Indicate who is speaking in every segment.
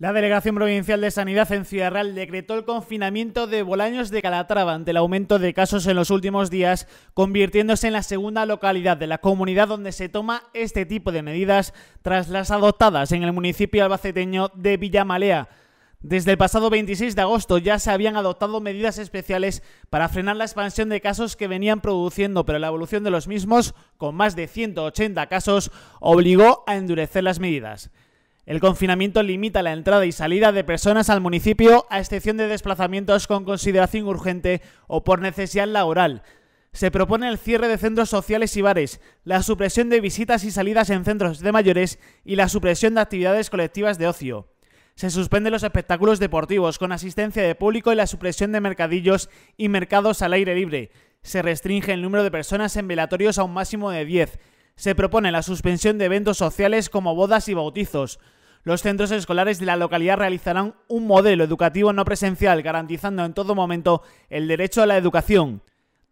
Speaker 1: La Delegación Provincial de Sanidad en Ciudad Real decretó el confinamiento de Bolaños de Calatrava ante el aumento de casos en los últimos días, convirtiéndose en la segunda localidad de la comunidad donde se toma este tipo de medidas tras las adoptadas en el municipio albaceteño de Villamalea. Desde el pasado 26 de agosto ya se habían adoptado medidas especiales para frenar la expansión de casos que venían produciendo, pero la evolución de los mismos, con más de 180 casos, obligó a endurecer las medidas. El confinamiento limita la entrada y salida de personas al municipio a excepción de desplazamientos con consideración urgente o por necesidad laboral. Se propone el cierre de centros sociales y bares, la supresión de visitas y salidas en centros de mayores y la supresión de actividades colectivas de ocio. Se suspenden los espectáculos deportivos con asistencia de público y la supresión de mercadillos y mercados al aire libre. Se restringe el número de personas en velatorios a un máximo de 10 se propone la suspensión de eventos sociales como bodas y bautizos. Los centros escolares de la localidad realizarán un modelo educativo no presencial, garantizando en todo momento el derecho a la educación.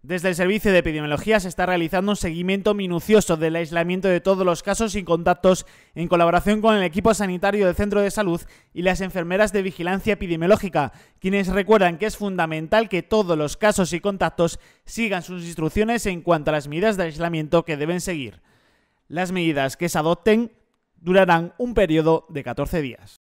Speaker 1: Desde el Servicio de Epidemiología se está realizando un seguimiento minucioso del aislamiento de todos los casos y contactos en colaboración con el equipo sanitario del Centro de Salud y las enfermeras de vigilancia epidemiológica, quienes recuerdan que es fundamental que todos los casos y contactos sigan sus instrucciones en cuanto a las medidas de aislamiento que deben seguir. Las medidas que se adopten durarán un periodo de 14 días.